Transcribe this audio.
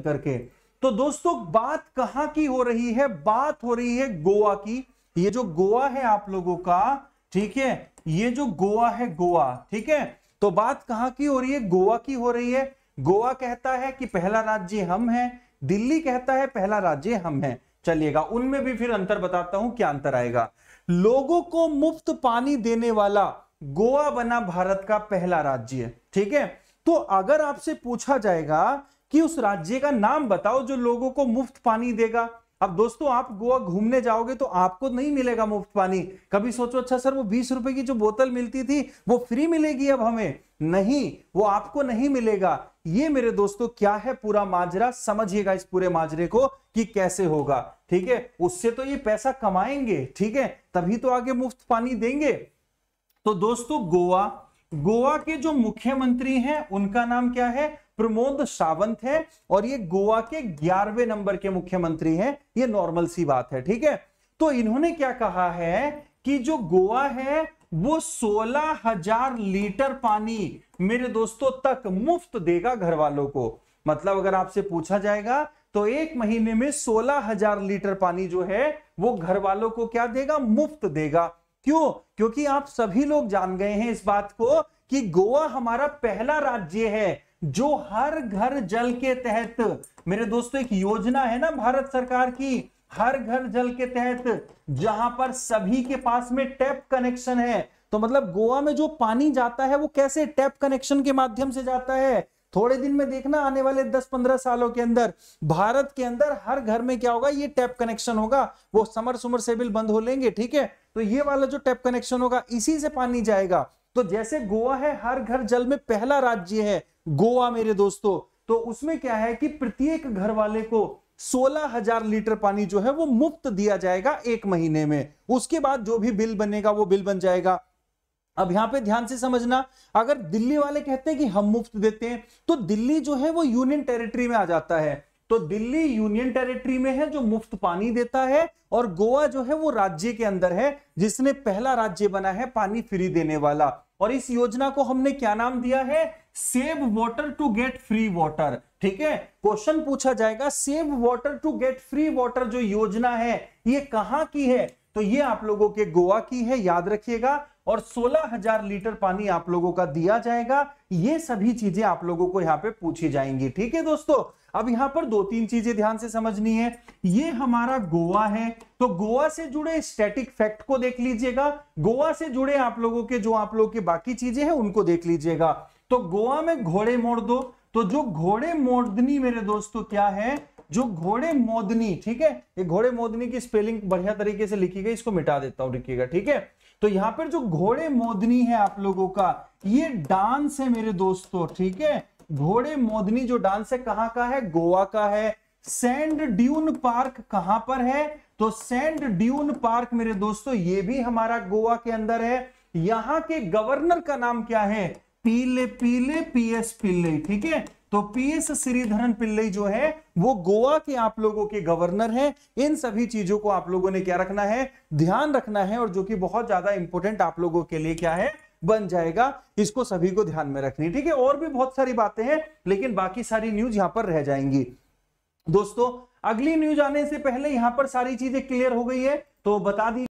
करके तो दोस्तों बात कहां की हो रही है बात हो रही है गोवा की ये जो गोवा है आप लोगों का ठीक है ये जो गोवा है गोवा ठीक है तो बात कहां की हो रही है गोवा की हो रही है गोवा कहता है कि पहला राज्य हम है दिल्ली कहता है पहला राज्य हम है चलिएगा उनमें भी फिर अंतर बताता हूं क्या अंतर आएगा लोगों को मुफ्त पानी देने वाला गोवा बना भारत का पहला राज्य ठीक है तो अगर आपसे पूछा जाएगा कि उस राज्य का नाम बताओ जो लोगों को मुफ्त पानी देगा अब दोस्तों आप गोवा घूमने जाओगे तो आपको नहीं मिलेगा मुफ्त पानी कभी सोचो अच्छा सर वो बीस रुपए की जो बोतल मिलती थी वो फ्री मिलेगी अब हमें नहीं वो आपको नहीं मिलेगा ये मेरे दोस्तों क्या है पूरा माजरा समझिएगा इस पूरे माजरे को कि कैसे होगा ठीक है उससे तो ये पैसा कमाएंगे ठीक है तभी तो आगे मुफ्त पानी देंगे तो दोस्तों गोवा गोवा के जो मुख्यमंत्री हैं उनका नाम क्या है प्रमोद सावंत है और ये गोवा के ग्यारहवे नंबर के मुख्यमंत्री हैं ये नॉर्मल सी बात है ठीक है तो इन्होंने क्या कहा है कि जो गोवा है वो सोलह हजार लीटर पानी मेरे दोस्तों तक मुफ्त देगा घर वालों को मतलब अगर आपसे पूछा जाएगा तो एक महीने में सोलह हजार लीटर पानी जो है वो घर वालों को क्या देगा मुफ्त देगा क्यों क्योंकि आप सभी लोग जान गए हैं इस बात को कि गोवा हमारा पहला राज्य है जो हर घर जल के तहत मेरे दोस्तों एक योजना है ना भारत सरकार की हर घर जल के तहत जहां पर सभी के पास में टैप कनेक्शन है तो मतलब गोवा में जो पानी जाता है वो कैसे टैप कनेक्शन के माध्यम से जाता है थोड़े दिन में देखना आने वाले 10-15 सालों के अंदर भारत के अंदर हर घर में क्या होगा ये टैप कनेक्शन होगा वो समर सुमर से बिल बंद हो लेंगे ठीक है तो ये वाला जो टैप कनेक्शन होगा इसी से पानी जाएगा तो जैसे गोवा है हर घर जल में पहला राज्य है गोवा मेरे दोस्तों तो उसमें क्या है कि प्रत्येक घर वाले को सोलह हजार लीटर पानी जो है वो मुफ्त दिया जाएगा एक महीने में उसके बाद जो भी बिल बनेगा वो बिल बन जाएगा अब यहां पे ध्यान से समझना अगर दिल्ली वाले कहते हैं कि हम मुफ्त देते हैं तो दिल्ली जो है वो यूनियन टेरिटरी में आ जाता है तो दिल्ली यूनियन टेरिटरी में है जो मुफ्त पानी देता है और गोवा जो है वो राज्य के अंदर है जिसने पहला राज्य बना है पानी फ्री देने वाला और इस योजना को हमने क्या नाम दिया है save water to get free water ठीक है क्वेश्चन पूछा जाएगा save water to get free water जो योजना है ये कहां की है तो ये आप लोगों के गोवा की है याद रखिएगा और 16000 लीटर पानी आप लोगों का दिया जाएगा ये सभी चीजें आप लोगों को यहाँ पे पूछी जाएंगी ठीक है दोस्तों अब यहाँ पर दो तीन चीजें ध्यान से समझनी है ये हमारा गोवा है तो गोवा से जुड़े स्टैटिक फैक्ट को देख लीजिएगा गोवा से जुड़े आप लोगों के जो आप लोगों के बाकी चीजें हैं उनको देख लीजिएगा तो गोवा में घोड़े मोड़ दो तो जो घोड़े मोदनी मेरे दोस्तों क्या है जो घोड़े मोदनी ठीक है ये घोड़े मोदनी की स्पेलिंग बढ़िया तरीके से लिखी गई इसको मिटा देता हूं लिखिएगा ठीक है तो यहां पर जो घोड़े मोदनी है आप लोगों का ये डांस है मेरे दोस्तों ठीक है घोड़े मोदनी जो डांस है कहां का है गोवा का है सैंड ड्यून पार्क कहां पर है तो सैंड ड्यून पार्क मेरे दोस्तों ये भी हमारा गोवा के अंदर है यहां के गवर्नर का नाम क्या है पीले पीले पीएस पीले ठीक है तो पीएस श्रीधरन पिल्लई जो है वो गोवा के आप लोगों के गवर्नर हैं इन सभी चीजों को आप लोगों ने क्या रखना है ध्यान रखना है और जो कि बहुत ज्यादा इंपॉर्टेंट आप लोगों के लिए क्या है बन जाएगा इसको सभी को ध्यान में रखनी ठीक है और भी बहुत सारी बातें हैं लेकिन बाकी सारी न्यूज यहां पर रह जाएंगी दोस्तों अगली न्यूज आने से पहले यहां पर सारी चीजें क्लियर हो गई है तो बता दीजिए